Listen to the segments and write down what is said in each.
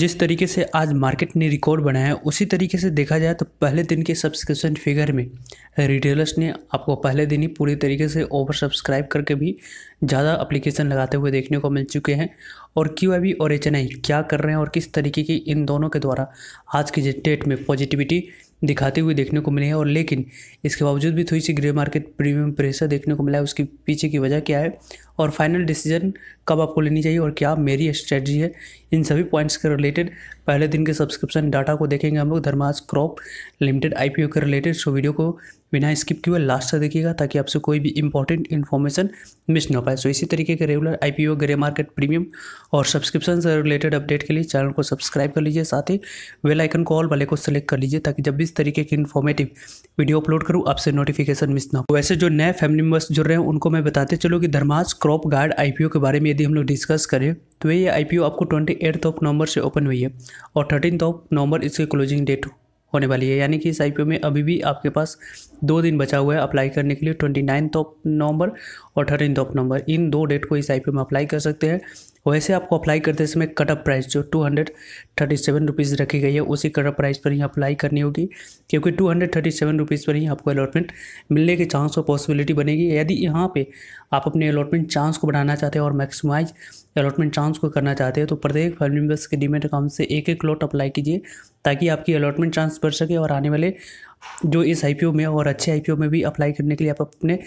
जिस तरीके से आज मार्केट ने रिकॉर्ड बनाया उसी तरीके से देखा जाए तो पहले दिन के सब्सक्रिप्शन फिगर में रिटेलर्स ने आपको पहले दिन ही पूरी तरीके से ओवर सब्सक्राइब करके भी ज़्यादा अप्लीकेशन लगाते हुए देखने को मिल चुके हैं और क्यू और एच क्या कर रहे हैं और किस तरीके की इन दोनों के द्वारा आज की डेट में पॉजिटिविटी दिखाते हुए देखने को मिले हैं और लेकिन इसके बावजूद भी थोड़ी सी ग्रे मार्केट प्रीमियम प्रेशर देखने को मिला है उसके पीछे की वजह क्या है और फाइनल डिसीजन कब आपको लेनी चाहिए और क्या मेरी स्ट्रेटजी है इन सभी पॉइंट्स के रिलेटेड पहले दिन के सब्सक्रिप्शन डाटा को देखेंगे हम लोग धर्माज क्रॉप लिमिटेड आईपीओ के रिलेटेड सो वीडियो को बिना स्किप किए लास्ट तक देखिएगा ताकि आपसे कोई भी इंपॉर्टेंट इन्फॉर्मेशन मिस ना पाए सो इसी तरीके के regular I P grey market premium और सब्सक्रिप्शन से रिलेटेड अपडेट के लिए चैनल को सब्सक्राइब कर लीजिए साथ ही वेल आइकन कॉल वाले को सेलेक्ट कर लीजिए ताकि जब भी इस तरीके की इन्फॉर्मेटिव वीडियो अपलोड करूँ आपसे नोटिफिकेशन मिस ना हो वैसे जो नए फैमिली मेम्बर्स जुड़ रहे हैं उनको मैं बताते चलूँ कि धर्माज क्रॉप गार्ड आई के बारे में यदि हम लोग डिस्कस करें तो ये ओ आपको ट्वेंटी एट्थ ऑफ नवंबर से ओपन हुई है और थर्टीन ऑफ नवंबर इसकी क्लोजिंग डेट होने वाली है यानी कि इस आई में अभी भी आपके पास दो दिन बचा हुआ है अप्लाई करने के लिए ट्वेंटी नाइन्थ ऑफ नवंबर और थर्टीन ऑफ नवंबर इन दो डेट को इस आई में अप्लाई कर सकते हैं वैसे आपको अप्लाई करते समय कटअप प्राइस जो two hundred thirty seven rupees रखी गई है उसी कटअप प्राइस पर ही अप्लाई करनी होगी क्योंकि two hundred thirty seven rupees पर ही आपको अलॉटमेंट मिलने के चांस और पॉसिबिलिटी बनेगी यदि यहाँ पे आप अपने अलॉटमेंट चांस को बढ़ाना चाहते हैं और मैक्सिमाइज अलॉटमेंट चांस को करना चाहते हैं तो प्रत्येक फैमिली मेम्बर्स के डीमेट अकाउंट से एक एक लॉट अप्लाई कीजिए ताकि आपकी अलॉटमेंट चांस बढ़ सके और आने वाले जो इस आई में और अच्छे आई में भी अप्लाई करने के लिए आप अपने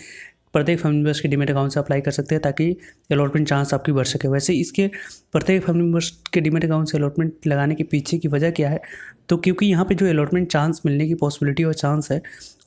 प्रत्येक फैमिली मेम्बर्स के डिमेट अकाउंट से अप्लाई कर सकते हैं ताकि अलॉटमेंट चांस आपकी बढ़ सके वैसे इसके प्रत्येक फैमिली मेम्बर्स के डिमेट अकाउंट से अलॉटमेंट लगाने के पीछे की वजह क्या है तो क्योंकि यहाँ पे जो अलॉटमेंट चांस मिलने की पॉसिबिलिटी और चांस है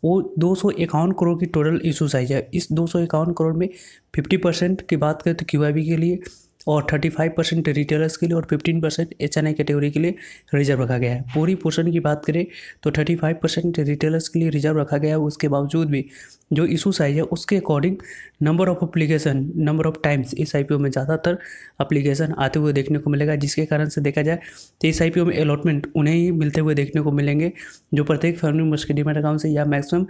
वो दो सौ इक्यावन करोड़ की टोटल इशू साइज है इस दो सौ इक्यावन करोड़ में फिफ्टी परसेंट की बात करें तो क्यू के लिए और 35 परसेंट रिटेलर्स के लिए और 15 percent H N I category के लिए रिजर्व रखा गया है पूरी पोर्शन की बात करें तो 35 परसेंट रिटेलर्स के लिए रिजर्व रखा गया है उसके बावजूद भी जो इशू साइज है उसके according number of application number of times इस आई में ज़्यादातर अप्लीकेशन आते हुए देखने को मिलेगा जिसके कारण से देखा जाए तो इस आई में अलॉटमेंट उन्हें ही मिलते हुए देखने को मिलेंगे जो प्रत्येक फैमिली मेम्बर्स के डिमेट अकाउंट से या मैक्सिमम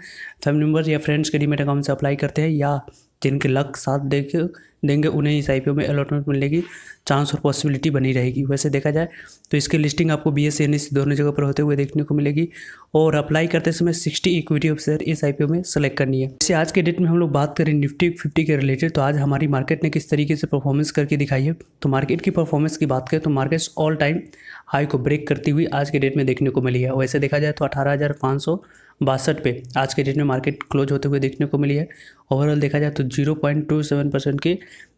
फैमिली मेम्बर्स या फ्रेंड्स के डिमेट अकाउंट से अप्लाई करते हैं या जिनके लक साथ देखे देंगे उन्हें इस आई में अलॉटमेंट मिलने की चांस और पॉसिबिलिटी बनी रहेगी वैसे देखा जाए तो इसकी लिस्टिंग आपको बी एस सी दोनों जगह पर होते हुए देखने को मिलेगी और अप्लाई करते समय सिक्सटी इक्विटी ऑफ शेयर इस आई में सेलेक्ट करनी है इससे आज के डेट में हम लोग बात करें निफ्टी फिफ्टी के रिलेटेड तो आज हमारी मार्केट ने किस तरीके से परफॉर्मेंस करके दिखाई है तो मार्केट की परफॉर्मेंस की बात करें तो मार्केट्स ऑल टाइम हाई को ब्रेक करती हुई आज के डेट में देखने को मिली है वैसे देखा जाए तो अठारह बासठ पे आज के डेट में मार्केट क्लोज होते हुए देखने को मिली है ओवरऑल देखा जाए तो zero point two seven percent की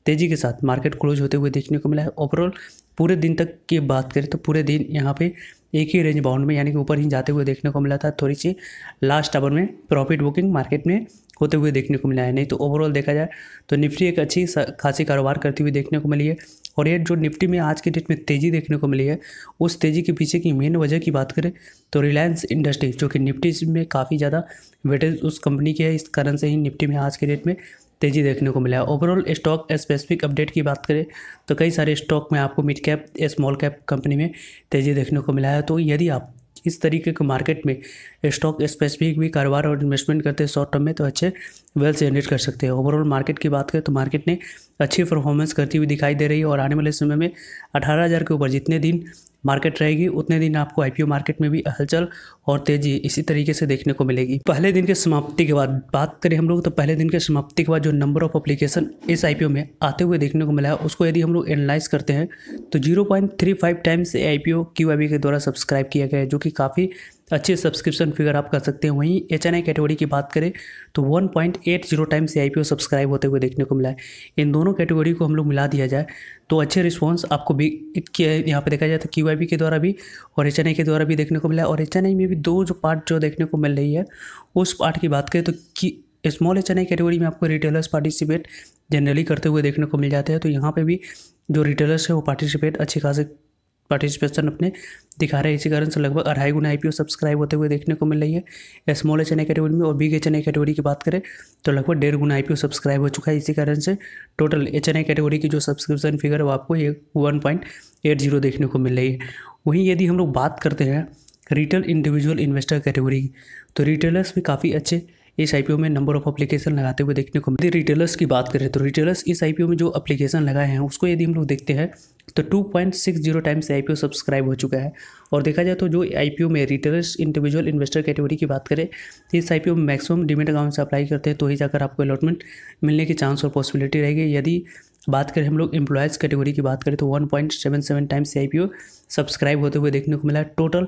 तेज़ी के साथ मार्केट क्लोज होते हुए देखने को मिला है ओवरऑल पूरे दिन तक की बात करें तो पूरे दिन यहाँ पे एक ही रेंज बाउंड में यानी कि ऊपर ही जाते हुए देखने को मिला था थोड़ी सी लास्ट आवर में प्रॉफिट बुकिंग मार्केट में होते हुए देखने को मिला है नहीं तो ओवरऑल देखा जाए तो निफ्टी एक अच्छी खासी कारोबार करती हुई देखने को मिली है और ये जो निफ्टी में आज के डेट में तेज़ी देखने को मिली है उस तेज़ी के पीछे की मेन वजह की बात करें तो रिलायंस इंडस्ट्री जो कि निफ्टी में काफ़ी ज़्यादा वेटेज उस कंपनी की है इस कारण से ही निफ्टी में आज के डेट में तेज़ी देखने को मिला है ओवरऑल स्टॉक स्पेसिफिक अपडेट की बात करें तो कई सारे स्टॉक में आपको mid cap small cap company में तेज़ी देखने को मिला है तो यदि आप इस तरीके के मार्केट में स्टॉक स्पेसिफिक भी कारोबार और इन्वेस्टमेंट करते हैं शॉर्ट टर्म में तो अच्छे वेल्थ जनरेट कर सकते हैं ओवरऑल मार्केट की बात करें तो मार्केट ने अच्छी परफॉर्मेंस करती हुई दिखाई दे रही है और आने वाले समय में अठारह हज़ार के ऊपर जितने दिन मार्केट रहेगी उतने दिन आपको आईपीओ मार्केट में भी हलचल और तेज़ी इसी तरीके से देखने को मिलेगी पहले दिन के समाप्ति के बाद बात करें हम लोग तो पहले दिन के समाप्ति के बाद जो नंबर ऑफ अप्लीकेशन इस आईपीओ में आते हुए देखने को मिला है उसको यदि हम लोग एनालाइज करते हैं तो zero point three five times I P O I के द्वारा सब्सक्राइब किया गया है जो कि काफ़ी अच्छे सब्सक्रिप्शन फिगर आप कर सकते हैं वहीं एच एन आई कैटेगरी की बात करें तो 1.80 टाइम से आई सब्सक्राइब होते हुए देखने को मिला है इन दोनों कैटेगरी को हम लोग मिला दिया जाए तो अच्छे रिस्पॉन्स आपको भी यहाँ पर देखा जाए तो क्यू के द्वारा भी और एच के द्वारा भी देखने को मिला है और एच में भी दो जो पार्ट जो देखने को मिल रही है उस पार्ट की बात करें तो स्मॉल एच कैटेगरी में आपको रिटेलर्स पार्टिसिपेट जनरली करते हुए देखने को मिल जाते हैं तो यहाँ पे भी जो रिटेलर्स है वो पार्टिसिपेट अच्छी खासी पार्टिसिपेशन अपने दिखा रहे हैं इसी कारण से लगभग अढ़ाई गुना आई सब्सक्राइब होते हुए देखने को मिल रही है स्मॉल एच एन कैटेगरी में और बिग एच एन कैटेगरी की बात करें तो लगभग डेढ़ गुना आई सब्सक्राइब हो चुका है इसी कारण से टोटल एच एन कैटेगरी की जो सब्सक्रिप्शन फिगर है वो आपको ये वन पॉइंट एट जीरो देखने को मिल रही है वहीं यदि हम लोग बात करते हैं रिटेल इंडिविजुअल इन्वेस्टर कैटेगरी तो रिटेलर्स भी काफ़ी अच्छे इस आईपीओ में नंबर ऑफ अप्लीकेशन लगाते हुए देखने को मिले रिटेलर्स की बात करें तो रिटेलर्स इस आईपीओ में जो अप्लीकेशन लगाए हैं उसको यदि हम लोग देखते हैं तो 2.60 टाइम्स आई सब्सक्राइब हो चुका है और देखा जाए तो जो आई में रिटेलर्स इंडिविजुअल इन्वेस्टर कैटेगरी की बात करें इस आई में मैक्सिमम डिमेट अकाउंट से अप्लाई करते हैं तो ही जाकर आपको अलॉटमेंट मिलने की चांस और पॉसिबिलिटी रहेगी यदि बात करें हम लोग एम्प्लॉयज़ कैटेगरी की बात करें तो 1.77 टाइम्स आई सब्सक्राइब होते हुए देखने को मिला टोटल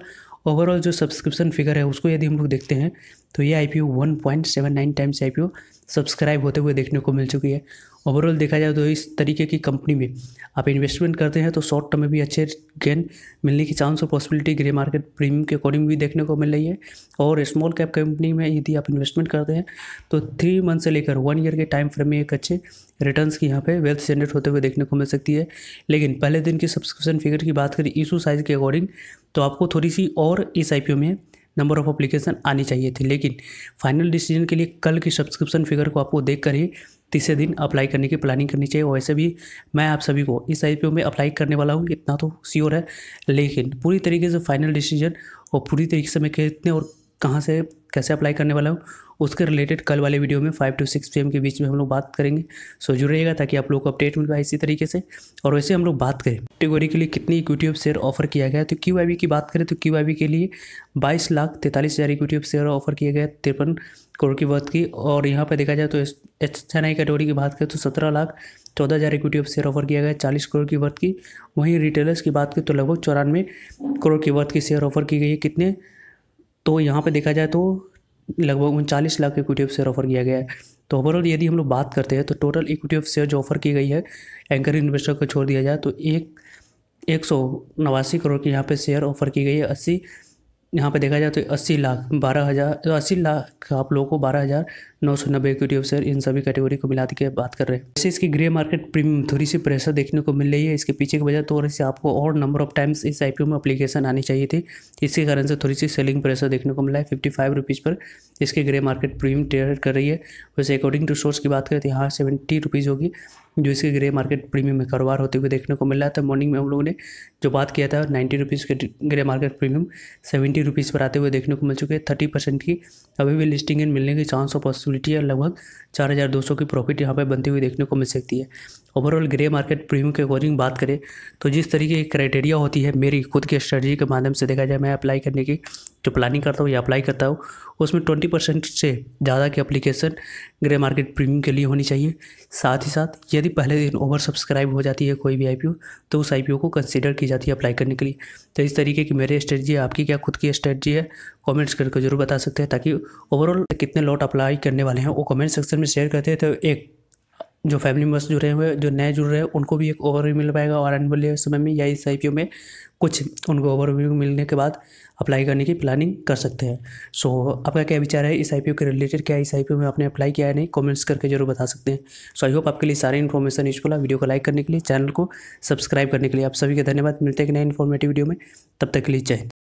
ओवरऑल जो सब्सक्रिप्शन फिगर है उसको यदि हम लोग देखते हैं तो ये I P O one point seven nine times I P O subscribe होते हुए देखने को मिल चुकी है ओवरऑल देखा जाए तो इस तरीके की कंपनी में आप इन्वेस्टमेंट करते हैं तो शॉर्ट टर्म में भी अच्छे गेन मिलने की चांस और पॉसिबिलिटी ग्रे मार्केट प्रीमियम के अकॉर्डिंग भी देखने को मिल रही है और स्मॉल कैप कंपनी में यदि आप इन्वेस्टमेंट करते हैं तो थ्री मंथ से लेकर वन ईयर के टाइम फ्रेम में एक अच्छे रिटर्न की यहाँ पे वेल्थ जनरेट होते हुए देखने को मिल सकती है लेकिन पहले दिन की सब्सक्रिप्शन फिगर की बात करें इशू साइज़ के अकॉर्डिंग तो आपको थोड़ी सी और इस आई में नंबर ऑफ अप्लीकेशन आनी चाहिए थी लेकिन फाइनल डिसीजन के लिए कल की सब्सक्रिप्शन फिगर को आपको देख कर ही तीसरे दिन अप्लाई करने की प्लानिंग करनी चाहिए वैसे भी मैं आप सभी को इस आई में अप्लाई करने वाला हूँ इतना तो श्योर है लेकिन पूरी तरीके से फाइनल डिसीजन और पूरी तरीके से मैं कितने और कहाँ से कैसे अप्लाई करने वाला हूँ उसके रिलेटेड कल वाले वीडियो में फाइव टू सिक्स पी के बीच में हम लोग बात करेंगे सो रहेगा ताकि आप लोग को अपडेट मिल पाए इसी तरीके से और वैसे हम लोग बात करें कैटेगोरी के लिए कितनी इक्विटी शेयर ऑफर किया गया तो क्यू की बात करें तो क्यू के लिए बाईस लाख तैंतालीस हज़ार इक्विटी शेयर ऑफर किया गया तिरपन करोड़ की वर्थ की और यहाँ पर देखा जाए तो एच एन आई कैटेगरी की बात करें तो सत्रह लाख चौदह हज़ार इक्विटी ऑफ शेयर ऑफर किया गया चालीस करोड़ की वर्थ की वहीं रिटेलर्स की बात करें तो लगभग चौरानवे करोड़ की वर्थ की शेयर ऑफर की गई है कितने तो यहाँ पे देखा जाए तो लगभग उनचालीस lakh equity of share offer किया गया है तो ओवरऑल यदि हम लोग बात करते हैं तो टोटल इक्विटी ऑफ शेयर जो ऑफर की गई है एंकर इन्वेस्टर को छोड़ दिया जाए तो एक एक सौ नवासी करोड़ की यहाँ पे शेयर ऑफर की गई है अस्सी यहाँ पे देखा जाए तो अस्सी लाख बारह हज़ार अस्सी लाख आप लोगों को बारह हज़ार नौ सौ नब्बे इक्विटी ऑप्शन इन सभी कैटेगरी को मिला के बात कर रहे हैं जैसे इसकी ग्रे मार्केट प्रीमियम थोड़ी सी प्रेशर देखने को मिल रही है इसके पीछे की वजह थोड़ी तो सी आपको और नंबर ऑफ टाइम्स इस आई में अप्लीकेशन आनी चाहिए थी इसके कारण से थोड़ी सी सेलिंग प्रेशर देखने को मिला है फिफ्टी फाइव रुपीज़ पर इसके ग्रे मार्केट प्रीमियम ट्रेड कर रही है वैसे अकॉर्डिंग टू सोर्स की बात करें तो यहाँ सेवेंटी रुपीज़ होगी जो इसके ग्रे मार्केट प्रीमियम में कारोबार होते हुए देखने को मिल रहा था मॉर्निंग में हम लोगों ने जो बात किया था नाइन्टी रुपीज़ के grey market premium seventy rupees पर आते हुए देखने को मिल चुके हैं थर्टी परसेंट की अभी भी लिस्टिंग इन मिलने के चांस ऑफ अपॉर्चुनिटी है लगभग चार हज़ार दो सौ की प्रॉफिट यहाँ पे बनती हुई देखने को मिल सकती है ओवरऑल ग्रे मार्केट प्रीमियम के अकॉर्डिंग बात करें तो जिस तरीके की क्राइटेरिया होती है मेरी खुद की स्ट्रेटजी के माध्यम से देखा जाए मैं अप्लाई करने की जो प्लानिंग करता हूँ या अप्लाई करता हूँ उसमें ट्वेंटी परसेंट से ज़्यादा की अप्लीकेशन ग्रे मार्केट प्रीमियम के लिए होनी चाहिए साथ ही साथ यदि पहले दिन ओवर सब्सक्राइब हो जाती है कोई भी आई तो उस आई को कंसिडर की जाती है अप्लाई करने के लिए तो इस तरीके की मेरी स्ट्रेटजी है आपकी क्या खुद की स्ट्रेटजी है कॉमेंट्स करके जरूर बता सकते हैं ताकि ओवरऑल कितने लॉट अप्लाई करने वाले हैं वो कमेंट सेक्शन में शेयर करते हैं तो एक जो फैमिली मेम्बर्स जुड़े हुए जो नए जुड़ रहे हैं उनको भी एक ओवरव्यू मिल पाएगा और आने वाले समय में या इस आई में कुछ उनको ओवरव्यू मिलने के बाद अप्लाई करने की प्लानिंग कर सकते हैं सो so, आपका क्या विचार है इस आई के रिलेटेड क्या इस आई में आपने अप्लाई किया है नहीं कमेंट्स करके जरूर बता सकते हैं सो आई होप आपके लिए सारे इन्फॉर्मेशन यूजफुल है वीडियो को लाइक करने के लिए चैनल को सब्सक्राइब करने के लिए आप सभी का धन्यवाद मिलते हैं कि नए इन्फॉर्मेटिव वीडियो में तब तक के लिए जय